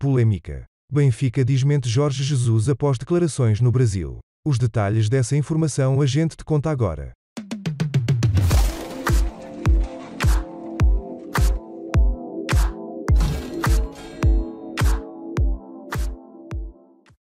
Polêmica. Benfica desmente Jorge Jesus após declarações no Brasil. Os detalhes dessa informação a gente te conta agora.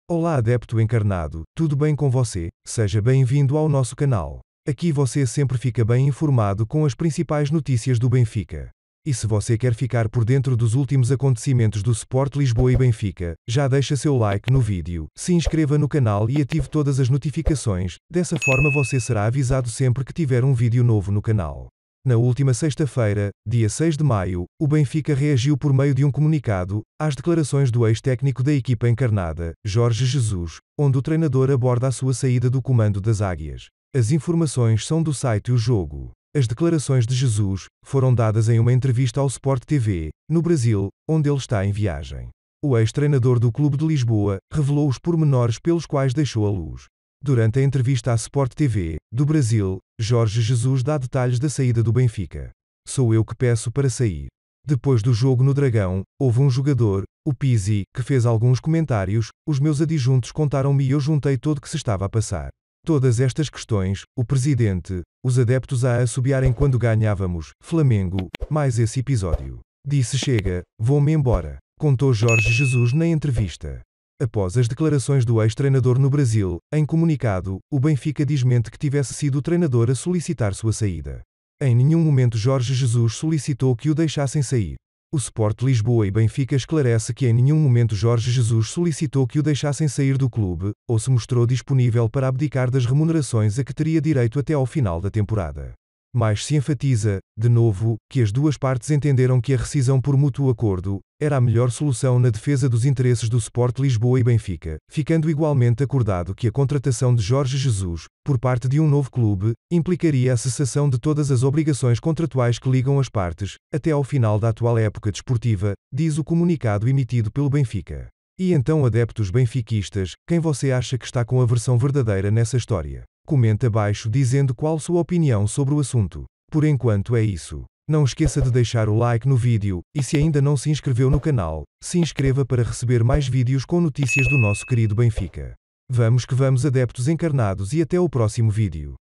Olá adepto encarnado, tudo bem com você? Seja bem-vindo ao nosso canal. Aqui você sempre fica bem informado com as principais notícias do Benfica. E se você quer ficar por dentro dos últimos acontecimentos do Sport Lisboa e Benfica, já deixa seu like no vídeo, se inscreva no canal e ative todas as notificações, dessa forma você será avisado sempre que tiver um vídeo novo no canal. Na última sexta-feira, dia 6 de maio, o Benfica reagiu por meio de um comunicado às declarações do ex-técnico da equipa encarnada, Jorge Jesus, onde o treinador aborda a sua saída do comando das Águias. As informações são do site O Jogo. As declarações de Jesus foram dadas em uma entrevista ao Sport TV, no Brasil, onde ele está em viagem. O ex-treinador do Clube de Lisboa revelou os pormenores pelos quais deixou a luz. Durante a entrevista à Sport TV, do Brasil, Jorge Jesus dá detalhes da saída do Benfica. Sou eu que peço para sair. Depois do jogo no Dragão, houve um jogador, o Pizzi, que fez alguns comentários, os meus adjuntos contaram-me e eu juntei tudo o que se estava a passar. Todas estas questões, o presidente, os adeptos a assobiarem quando ganhávamos, Flamengo, mais esse episódio. Disse chega, vou-me embora, contou Jorge Jesus na entrevista. Após as declarações do ex-treinador no Brasil, em comunicado, o Benfica desmente que tivesse sido o treinador a solicitar sua saída. Em nenhum momento Jorge Jesus solicitou que o deixassem sair. O Sport Lisboa e Benfica esclarece que em nenhum momento Jorge Jesus solicitou que o deixassem sair do clube, ou se mostrou disponível para abdicar das remunerações a que teria direito até ao final da temporada. Mas se enfatiza, de novo, que as duas partes entenderam que a rescisão por mútuo acordo era a melhor solução na defesa dos interesses do Sport Lisboa e Benfica, ficando igualmente acordado que a contratação de Jorge Jesus, por parte de um novo clube, implicaria a cessação de todas as obrigações contratuais que ligam as partes, até ao final da atual época desportiva, diz o comunicado emitido pelo Benfica. E então, adeptos benfiquistas, quem você acha que está com a versão verdadeira nessa história? Comenta abaixo dizendo qual sua opinião sobre o assunto. Por enquanto é isso. Não esqueça de deixar o like no vídeo, e se ainda não se inscreveu no canal, se inscreva para receber mais vídeos com notícias do nosso querido Benfica. Vamos que vamos adeptos encarnados e até o próximo vídeo.